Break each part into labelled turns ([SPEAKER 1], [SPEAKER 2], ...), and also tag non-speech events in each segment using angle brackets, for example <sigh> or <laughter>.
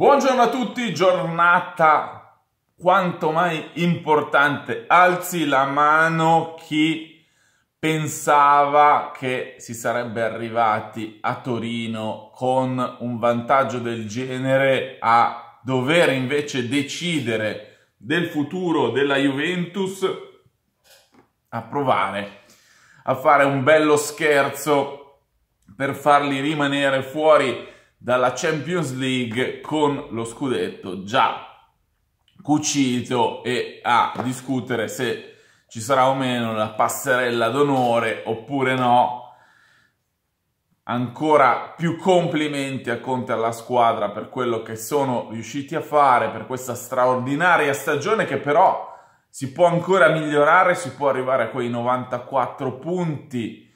[SPEAKER 1] Buongiorno a tutti, giornata quanto mai importante. Alzi la mano chi pensava che si sarebbe arrivati a Torino con un vantaggio del genere a dover invece decidere del futuro della Juventus a provare a fare un bello scherzo per farli rimanere fuori dalla Champions League con lo scudetto già cucito e a discutere se ci sarà o meno la passerella d'onore oppure no. Ancora più complimenti a Conte e alla squadra per quello che sono riusciti a fare, per questa straordinaria stagione che però si può ancora migliorare, si può arrivare a quei 94 punti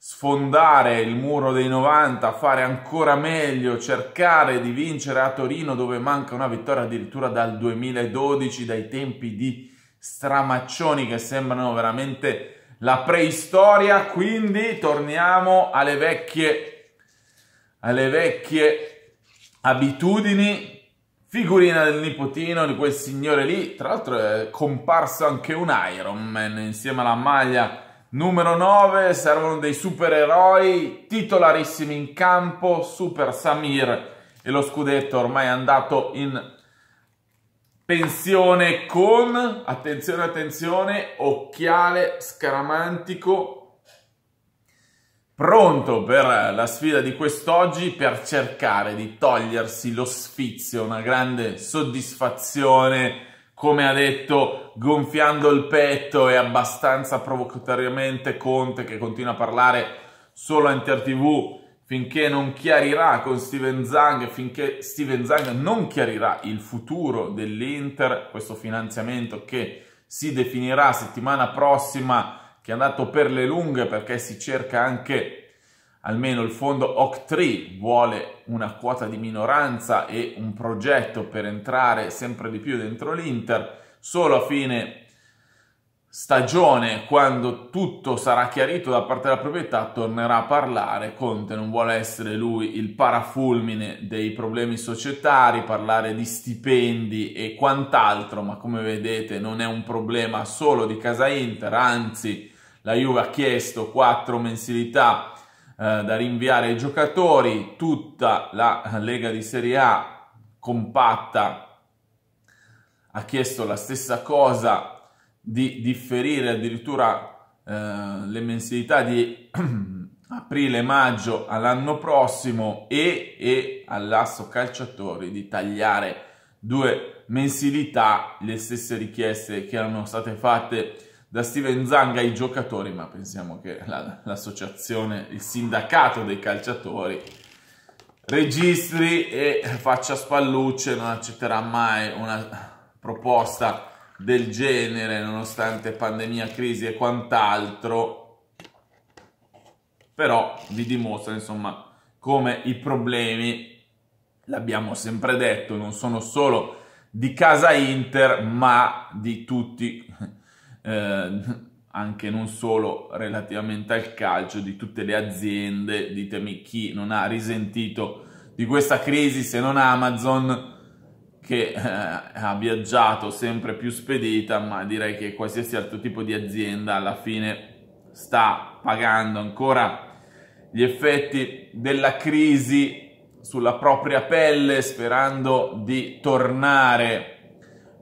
[SPEAKER 1] sfondare il muro dei 90, fare ancora meglio, cercare di vincere a Torino dove manca una vittoria addirittura dal 2012, dai tempi di stramaccioni che sembrano veramente la preistoria, quindi torniamo alle vecchie, alle vecchie abitudini. Figurina del nipotino di quel signore lì, tra l'altro è comparso anche un Iron Man insieme alla maglia Numero 9, servono dei supereroi titolarissimi in campo, Super Samir e lo scudetto ormai è andato in pensione con, attenzione, attenzione, occhiale scaramantico, pronto per la sfida di quest'oggi per cercare di togliersi lo sfizio, una grande soddisfazione come ha detto gonfiando il petto e abbastanza provocatoriamente Conte che continua a parlare solo a Inter TV finché non chiarirà con Steven Zang, finché Steven Zang non chiarirà il futuro dell'Inter, questo finanziamento che si definirà settimana prossima, che è andato per le lunghe perché si cerca anche almeno il fondo oc vuole una quota di minoranza e un progetto per entrare sempre di più dentro l'Inter, solo a fine stagione, quando tutto sarà chiarito da parte della proprietà, tornerà a parlare. Conte non vuole essere lui il parafulmine dei problemi societari, parlare di stipendi e quant'altro, ma come vedete non è un problema solo di Casa Inter, anzi la Juve ha chiesto quattro mensilità eh, da rinviare ai giocatori, tutta la Lega di Serie A compatta ha chiesto la stessa cosa di differire addirittura eh, le mensilità di <clears throat> aprile maggio all'anno prossimo e, e all'asso calciatori di tagliare due mensilità le stesse richieste che erano state fatte da Steven Zanga ai giocatori, ma pensiamo che l'associazione, il sindacato dei calciatori registri e faccia spallucce, non accetterà mai una proposta del genere, nonostante pandemia, crisi e quant'altro. Però vi dimostra, insomma, come i problemi, l'abbiamo sempre detto, non sono solo di casa Inter, ma di tutti eh, <laughs> anche non solo relativamente al calcio, di tutte le aziende, ditemi chi non ha risentito di questa crisi se non Amazon che eh, ha viaggiato sempre più spedita, ma direi che qualsiasi altro tipo di azienda alla fine sta pagando ancora gli effetti della crisi sulla propria pelle, sperando di tornare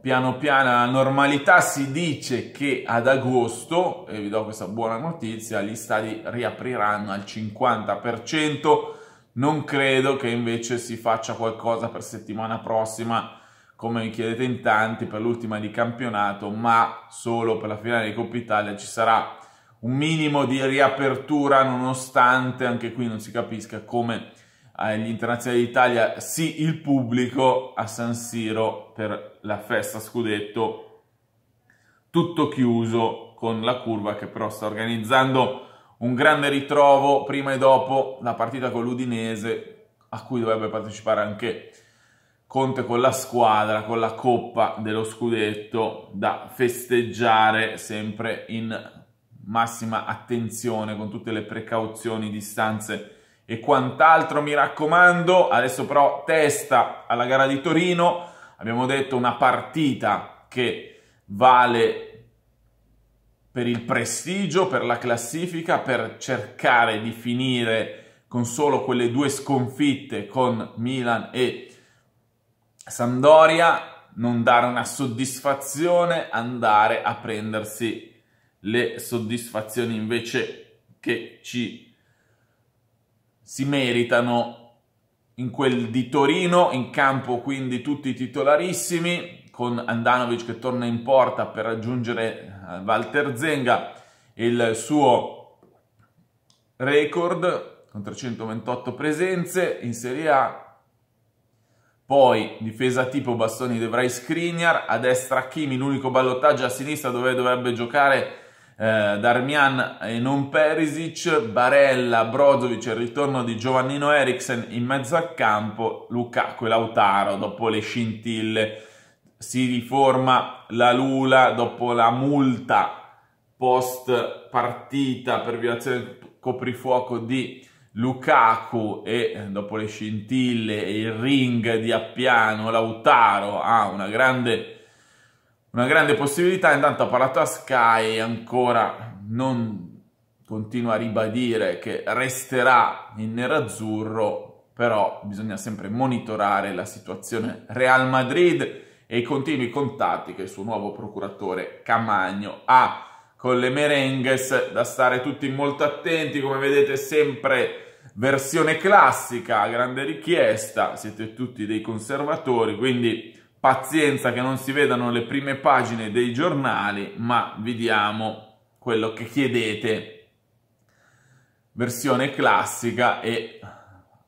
[SPEAKER 1] piano piano alla normalità si dice che ad agosto, e vi do questa buona notizia, gli stadi riapriranno al 50%, non credo che invece si faccia qualcosa per settimana prossima, come mi chiedete in tanti, per l'ultima di campionato, ma solo per la finale di Coppa Italia ci sarà un minimo di riapertura, nonostante anche qui non si capisca come agli ah, internazionali d'Italia, sì il pubblico, a San Siro per la festa scudetto, tutto chiuso con la curva che però sta organizzando un grande ritrovo prima e dopo la partita con l'Udinese a cui dovrebbe partecipare anche Conte con la squadra, con la coppa dello scudetto da festeggiare sempre in massima attenzione con tutte le precauzioni, distanze e quant'altro mi raccomando. Adesso però testa alla gara di Torino, abbiamo detto una partita che vale per il prestigio, per la classifica, per cercare di finire con solo quelle due sconfitte con Milan e sandoria non dare una soddisfazione, andare a prendersi le soddisfazioni invece che ci si meritano in quel di Torino, in campo quindi tutti titolarissimi, con Andanovic che torna in porta per raggiungere eh, Walter Zenga, il suo record con 328 presenze in Serie A. Poi difesa tipo Bastoni Devrai Skriniar, a destra Kimi, l'unico ballottaggio a sinistra dove dovrebbe giocare eh, Darmian e non Perisic, Barella, Brozovic, il ritorno di Giovannino Eriksen in mezzo al campo, Lukaku e Lautaro dopo le scintille, si riforma la Lula dopo la multa post partita per violazione coprifuoco di Lukaku e eh, dopo le scintille e il ring di Appiano, Lautaro ha una grande una grande possibilità, intanto ha parlato a Palataskai ancora non continua a ribadire che resterà in nerazzurro, però bisogna sempre monitorare la situazione Real Madrid e i continui contatti che il suo nuovo procuratore Camagno ha con le merengues, da stare tutti molto attenti, come vedete sempre versione classica, grande richiesta, siete tutti dei conservatori, quindi pazienza che non si vedano le prime pagine dei giornali, ma vi diamo quello che chiedete, versione classica e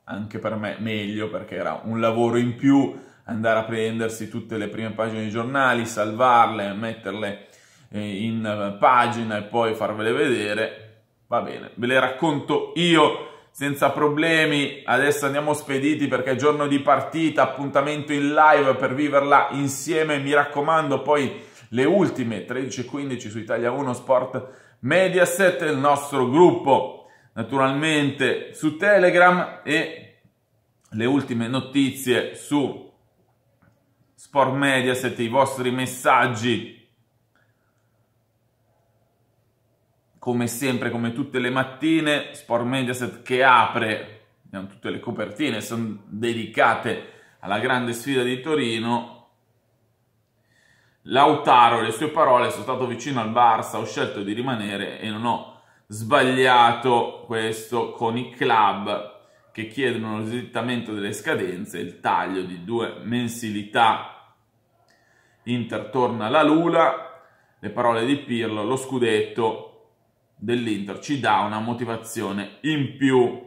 [SPEAKER 1] anche per me meglio perché era un lavoro in più andare a prendersi tutte le prime pagine dei giornali, salvarle, metterle eh, in pagina e poi farvele vedere. Va bene, ve le racconto io senza problemi. Adesso andiamo spediti perché è giorno di partita, appuntamento in live per viverla insieme. Mi raccomando, poi le ultime 13.15 su Italia 1 Sport Mediaset, il nostro gruppo naturalmente su Telegram e le ultime notizie su Sport Mediaset, i vostri messaggi come sempre, come tutte le mattine, Sport Mediaset che apre, tutte le copertine sono dedicate alla grande sfida di Torino. Lautaro, le sue parole, sono stato vicino al Barça, ho scelto di rimanere e non ho sbagliato questo con i club che chiedono lo slittamento delle scadenze, il taglio di due mensilità. Inter torna alla Lula, le parole di Pirlo, lo scudetto dell'Inter ci dà una motivazione in più.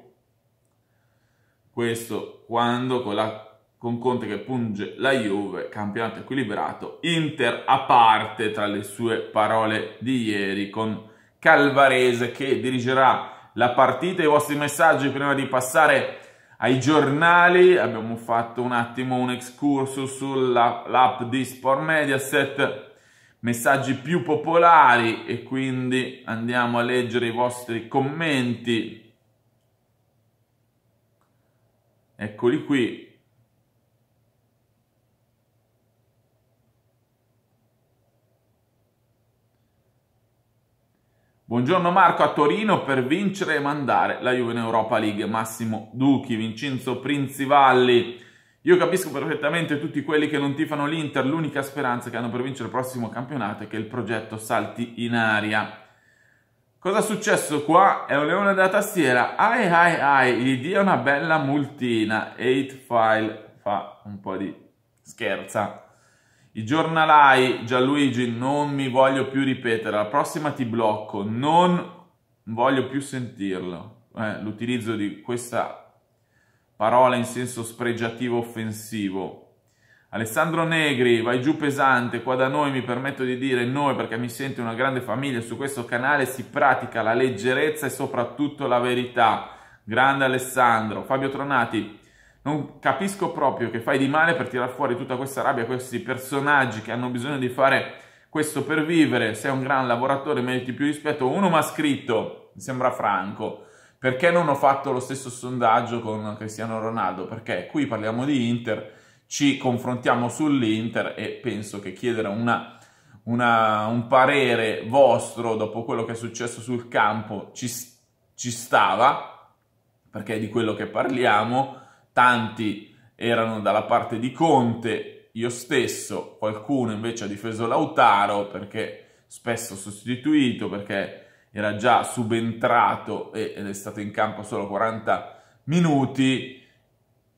[SPEAKER 1] Questo quando con, la, con Conte che punge la Juve, campionato equilibrato, Inter a parte tra le sue parole di ieri con Calvarese che dirigerà la partita. I vostri messaggi prima di passare ai giornali, abbiamo fatto un attimo un excursus sull'app di Sport Mediaset messaggi più popolari e quindi andiamo a leggere i vostri commenti. Eccoli qui. Buongiorno Marco a Torino per vincere e mandare la Juve in Europa League. Massimo Duchi, Vincenzo Prinzivalli. Io capisco perfettamente tutti quelli che non tifano l'Inter, l'unica speranza che hanno per vincere il prossimo campionato è che il progetto salti in aria. Cosa è successo qua? È un leone da tastiera, ai ai ai, gli dia una bella multina, 8 file, fa un po' di scherza. I giornalai, Gianluigi, non mi voglio più ripetere, la prossima ti blocco, non voglio più sentirlo. Eh, l'utilizzo di questa parola in senso spregiativo offensivo. Alessandro Negri, vai giù pesante, qua da noi mi permetto di dire noi perché mi sento una grande famiglia, su questo canale si pratica la leggerezza e soprattutto la verità. Grande Alessandro. Fabio Tronati, non capisco proprio che fai di male per tirar fuori tutta questa rabbia, questi personaggi che hanno bisogno di fare questo per vivere, sei un gran lavoratore, meriti più rispetto. Uno mi ha scritto, mi sembra Franco, perché non ho fatto lo stesso sondaggio con Cristiano Ronaldo? Perché qui parliamo di Inter, ci confrontiamo sull'Inter e penso che chiedere una, una, un parere vostro dopo quello che è successo sul campo ci, ci stava, perché è di quello che parliamo, tanti erano dalla parte di Conte, io stesso, qualcuno invece ha difeso Lautaro perché spesso sostituito, perché era già subentrato ed è stato in campo solo 40 minuti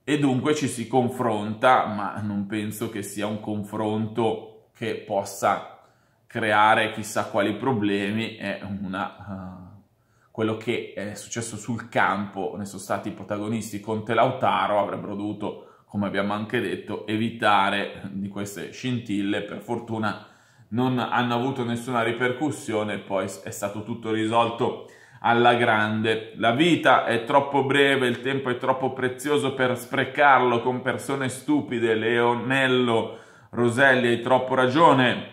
[SPEAKER 1] e dunque ci si confronta, ma non penso che sia un confronto che possa creare chissà quali problemi, è una, uh, quello che è successo sul campo, ne sono stati i protagonisti Conte Lautaro, avrebbero dovuto, come abbiamo anche detto, evitare di queste scintille, per fortuna non hanno avuto nessuna ripercussione, poi è stato tutto risolto alla grande. La vita è troppo breve, il tempo è troppo prezioso per sprecarlo con persone stupide. Leonello Roselli hai troppo ragione.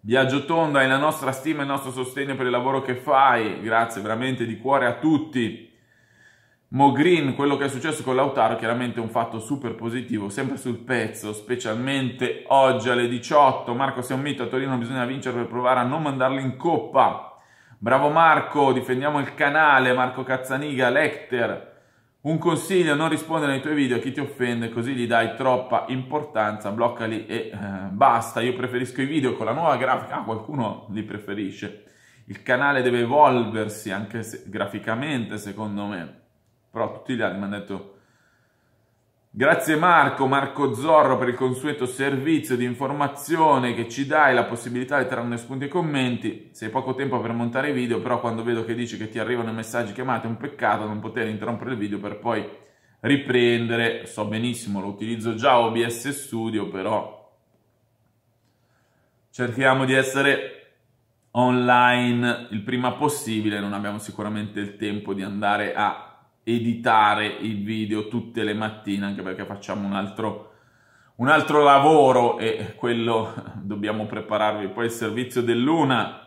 [SPEAKER 1] Viaggio Tonda, hai la nostra stima e il nostro sostegno per il lavoro che fai. Grazie veramente di cuore a tutti. Mogrin, quello che è successo con Lautaro, chiaramente un fatto super positivo, sempre sul pezzo, specialmente oggi alle 18. Marco, sei un mito, a Torino bisogna vincere per provare a non mandarlo in coppa. Bravo Marco, difendiamo il canale, Marco Cazzaniga, Lecter. Un consiglio, non rispondere ai tuoi video a chi ti offende, così gli dai troppa importanza, bloccali e eh, basta. Io preferisco i video con la nuova grafica, ah, qualcuno li preferisce. Il canale deve evolversi anche se, graficamente, secondo me. Però tutti gli altri mi hanno detto grazie Marco, Marco Zorro per il consueto servizio di informazione che ci dai, la possibilità di trarne spunti e commenti. Sei poco tempo per montare i video, però quando vedo che dici che ti arrivano i messaggi chiamati è un peccato non poter interrompere il video per poi riprendere. So benissimo, lo utilizzo già OBS Studio, però cerchiamo di essere online il prima possibile, non abbiamo sicuramente il tempo di andare a editare il video tutte le mattine, anche perché facciamo un altro, un altro lavoro e quello <laughs> dobbiamo prepararvi poi il servizio dell'una.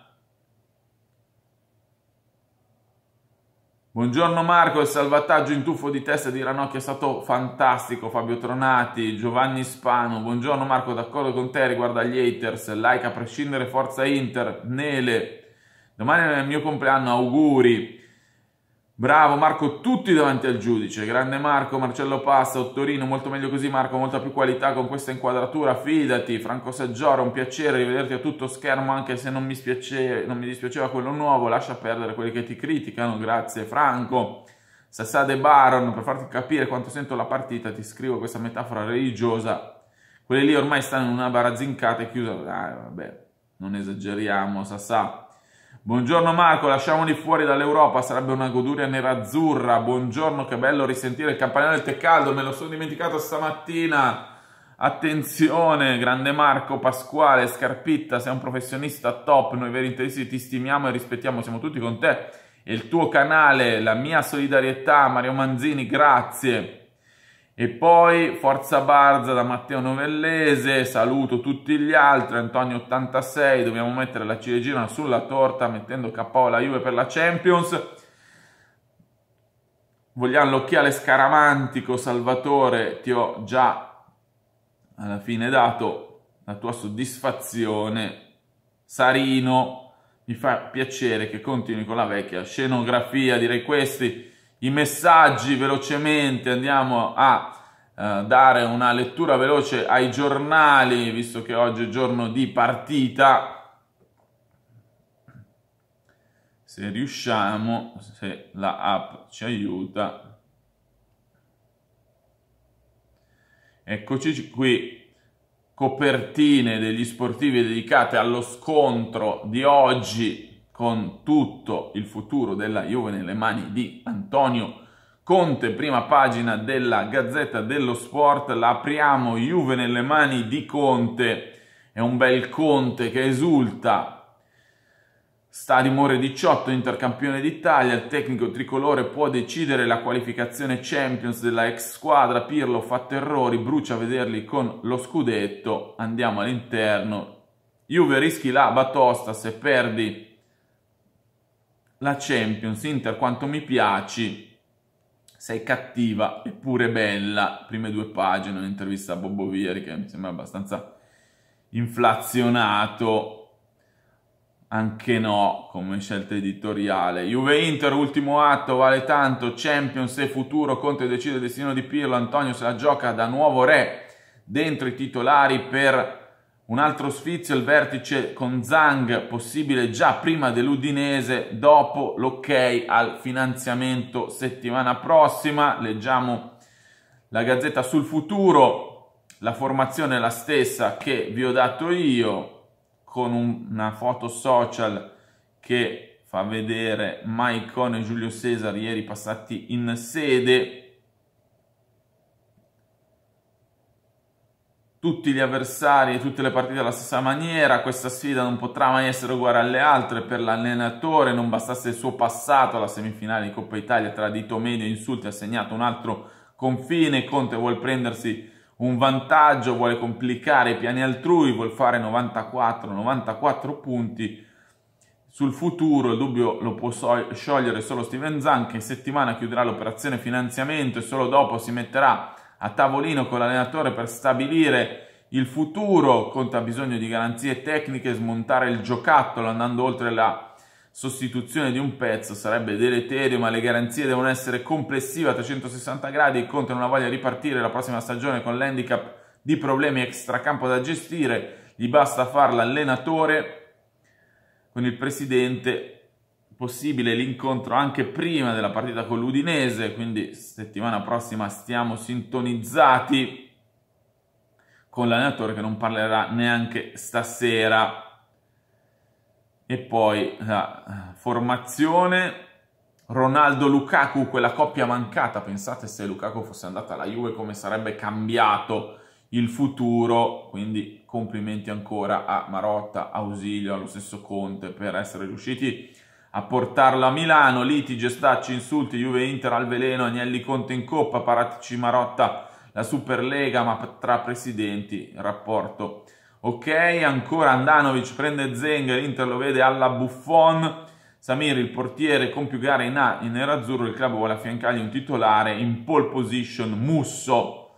[SPEAKER 1] Buongiorno Marco, il salvataggio in tuffo di testa di Ranocchia è stato fantastico, Fabio Tronati, Giovanni Spano, buongiorno Marco, d'accordo con te riguardo agli haters, like a prescindere, forza Inter, Nele, domani è il mio compleanno, auguri, Bravo Marco, tutti davanti al giudice, grande Marco, Marcello Passa, Ottorino, molto meglio così Marco, molta più qualità con questa inquadratura, fidati, Franco Saggiora, un piacere rivederti a tutto schermo anche se non mi, spiace, non mi dispiaceva quello nuovo, lascia perdere quelli che ti criticano, grazie Franco. Sassade Baron, per farti capire quanto sento la partita ti scrivo questa metafora religiosa, quelli lì ormai stanno in una bara zincata e chiusa, ah, vabbè, non esageriamo Sassà. Buongiorno Marco, lasciamoli fuori dall'Europa, sarebbe una goduria nerazzurra. Buongiorno, che bello risentire il campanello del caldo, me lo sono dimenticato stamattina. Attenzione, grande Marco Pasquale, Scarpitta, sei un professionista top, noi veri interessi ti stimiamo e rispettiamo, siamo tutti con te. Il tuo canale, la mia solidarietà, Mario Manzini, grazie. E poi Forza Barza da Matteo Novellese, saluto tutti gli altri, Antonio 86, dobbiamo mettere la ciliegina sulla torta mettendo KO la Juve per la Champions. Vogliamo l'occhiale scaramantico, Salvatore, ti ho già alla fine dato la tua soddisfazione. Sarino, mi fa piacere che continui con la vecchia scenografia, direi questi i messaggi velocemente, andiamo a eh, dare una lettura veloce ai giornali, visto che oggi è giorno di partita. Se riusciamo, se la app ci aiuta. Eccoci qui, copertine degli sportivi dedicate allo scontro di oggi con tutto il futuro della Juve nelle mani di Antonio Conte, prima pagina della Gazzetta dello Sport, la apriamo Juve nelle mani di Conte, è un bel Conte che esulta, sta a dimore 18, intercampione d'Italia, il tecnico tricolore può decidere la qualificazione Champions della ex squadra, Pirlo fa errori, brucia a vederli con lo scudetto, andiamo all'interno, Juve rischi la batosta se perdi la Champions. Inter quanto mi piaci, sei cattiva eppure bella. Prime due pagine, un'intervista a Bobo Vieri che mi sembra abbastanza inflazionato. Anche no, come scelta editoriale. Juve-Inter, ultimo atto, vale tanto. Champions e futuro, Conte decide il destino di Pirlo. Antonio se la gioca da nuovo re dentro i titolari per un altro sfizio il vertice con Zang, possibile già prima dell'Udinese, dopo l'ok al finanziamento settimana prossima. Leggiamo la Gazzetta sul futuro, la formazione è la stessa che vi ho dato io, con una foto social che fa vedere Maicon e Giulio Cesar ieri passati in sede tutti gli avversari e tutte le partite alla stessa maniera, questa sfida non potrà mai essere uguale alle altre per l'allenatore, non bastasse il suo passato alla semifinale di Coppa Italia tra dito medio e insulti ha segnato un altro confine, Conte vuole prendersi un vantaggio, vuole complicare i piani altrui, vuole fare 94-94 punti, sul futuro il dubbio lo può sciogliere solo Steven Zan che in settimana chiuderà l'operazione finanziamento e solo dopo si metterà a tavolino con l'allenatore per stabilire il futuro, Conte ha bisogno di garanzie tecniche, smontare il giocattolo andando oltre la sostituzione di un pezzo sarebbe deleterio, ma le garanzie devono essere complessive a 360 gradi Conte non ha voglia di ripartire la prossima stagione con l'handicap di problemi extracampo da gestire, gli basta far l'allenatore con il presidente possibile l'incontro anche prima della partita con l'Udinese, quindi settimana prossima stiamo sintonizzati con l'allenatore che non parlerà neanche stasera. E poi la eh, formazione Ronaldo Lukaku, quella coppia mancata, pensate se Lukaku fosse andata alla Juve come sarebbe cambiato il futuro, quindi complimenti ancora a Marotta, Ausilio, allo stesso Conte per essere riusciti a portarlo a Milano, litigi, stacci, insulti, Juve Inter al veleno, Agnelli Conte in coppa, Paratici Marotta, la Superlega, ma tra presidenti rapporto. Ok, ancora Andanovic prende Zeng, l'Inter lo vede alla Buffon, Samir il portiere con più gare in A in nero azzurro, il club vuole affiancargli un titolare in pole position, Musso.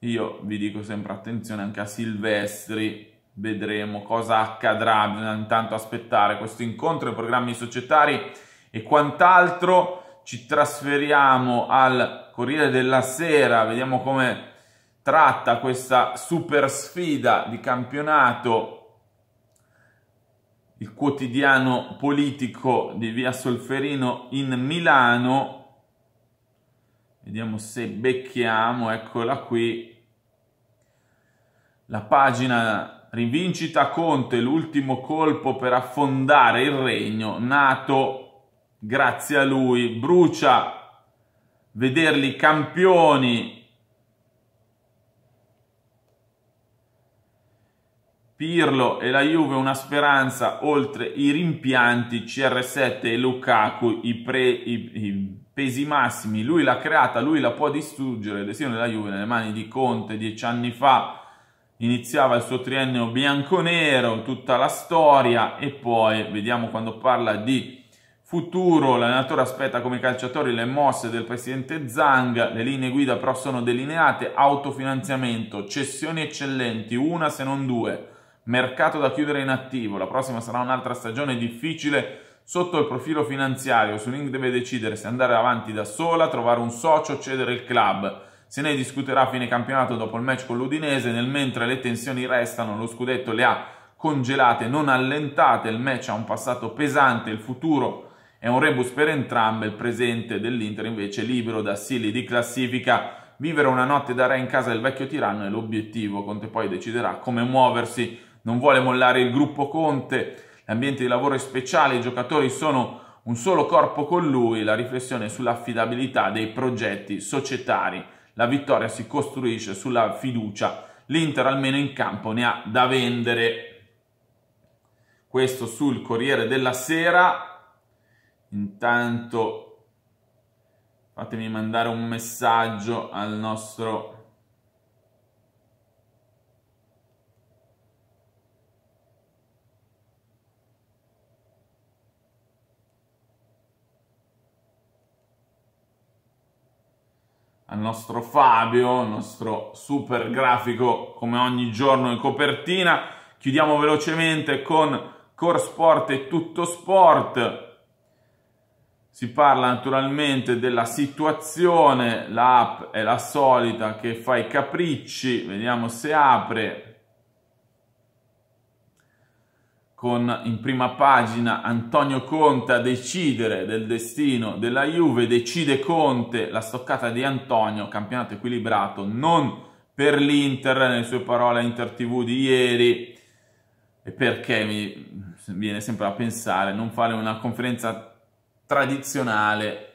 [SPEAKER 1] Io vi dico sempre attenzione anche a Silvestri, vedremo cosa accadrà, bisogna intanto aspettare questo incontro, i programmi societari e quant'altro. Ci trasferiamo al Corriere della Sera, vediamo come tratta questa super sfida di campionato il quotidiano politico di Via Solferino in Milano. Vediamo se becchiamo, eccola qui, la pagina Rivincita Conte, l'ultimo colpo per affondare il regno, nato grazie a lui, brucia vederli campioni. Pirlo e la Juve una speranza oltre i rimpianti, CR7 e Lukaku, i, pre, i, i pesi massimi, lui l'ha creata, lui la può distruggere, il destino della Juve nelle mani di Conte dieci anni fa, iniziava il suo triennio bianco-nero, tutta la storia e poi vediamo quando parla di futuro, l'allenatore aspetta come calciatori le mosse del presidente Zhang, le linee guida però sono delineate, autofinanziamento, cessioni eccellenti, una se non due, mercato da chiudere in attivo, la prossima sarà un'altra stagione difficile sotto il profilo finanziario, Suning deve decidere se andare avanti da sola, trovare un socio, cedere il club se ne discuterà a fine campionato dopo il match con l'Udinese, nel mentre le tensioni restano, lo scudetto le ha congelate, non allentate, il match ha un passato pesante, il futuro è un rebus per entrambe, il presente dell'Inter invece libero da sili di classifica. Vivere una notte da re in casa del vecchio tiranno è l'obiettivo, Conte poi deciderà come muoversi, non vuole mollare il gruppo Conte, l'ambiente di lavoro è speciale, i giocatori sono un solo corpo con lui, la riflessione sull'affidabilità dei progetti societari la vittoria si costruisce sulla fiducia. L'Inter almeno in campo ne ha da vendere. Questo sul Corriere della Sera. Intanto fatemi mandare un messaggio al nostro al nostro Fabio, il nostro super grafico come ogni giorno in copertina. Chiudiamo velocemente con Core Sport e Tutto Sport. Si parla naturalmente della situazione, l'app è la solita che fa i capricci, vediamo se apre, con in prima pagina Antonio Conte a decidere del destino della Juve, decide Conte la stoccata di Antonio, campionato equilibrato, non per l'Inter, nelle sue parole Inter TV di ieri, e perché mi viene sempre a pensare non fare una conferenza tradizionale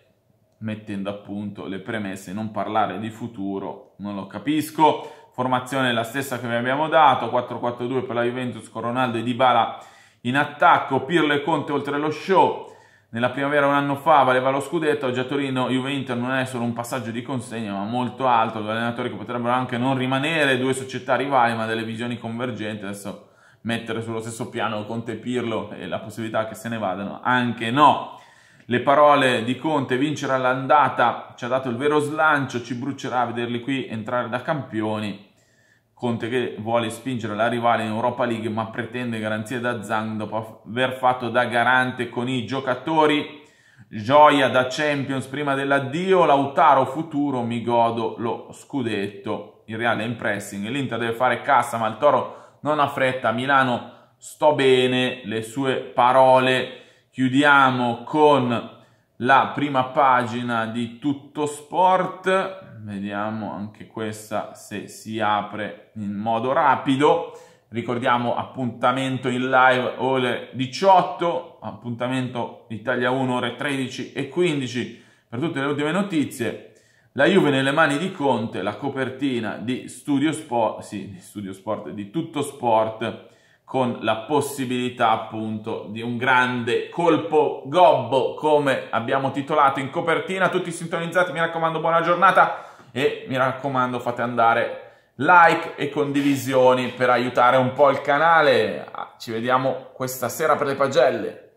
[SPEAKER 1] mettendo a punto le premesse, non parlare di futuro, non lo capisco formazione la stessa che vi abbiamo dato, 4-4-2 per la Juventus con Ronaldo e Dybala in attacco, Pirlo e Conte oltre lo show, nella primavera un anno fa valeva lo scudetto, oggi a Torino Juventus non è solo un passaggio di consegna ma molto alto, due allenatori che potrebbero anche non rimanere, due società rivali ma delle visioni convergenti, adesso mettere sullo stesso piano Conte e Pirlo e la possibilità che se ne vadano, anche no. Le parole di Conte, vincere all'andata, ci ha dato il vero slancio, ci brucerà a vederli qui entrare da campioni Conte che vuole spingere la rivale in Europa League ma pretende garanzie da Zang dopo aver fatto da garante con i giocatori. Gioia da Champions prima dell'addio, Lautaro futuro, mi godo lo scudetto. Il Reale è in pressing, l'Inter deve fare cassa ma il Toro non ha fretta, Milano sto bene, le sue parole. Chiudiamo con la prima pagina di Tutto Sport vediamo anche questa se si apre in modo rapido. Ricordiamo appuntamento in live ore 18, appuntamento Italia 1 ore 13 e 15 per tutte le ultime notizie. La Juve nelle mani di Conte, la copertina di Studio Sport, sì, di Studio Sport, di Tutto Sport, con la possibilità appunto di un grande colpo gobbo, come abbiamo titolato in copertina. Tutti sintonizzati, mi raccomando, buona giornata e mi raccomando fate andare like e condivisioni per aiutare un po' il canale. Ah, ci vediamo questa sera per le pagelle.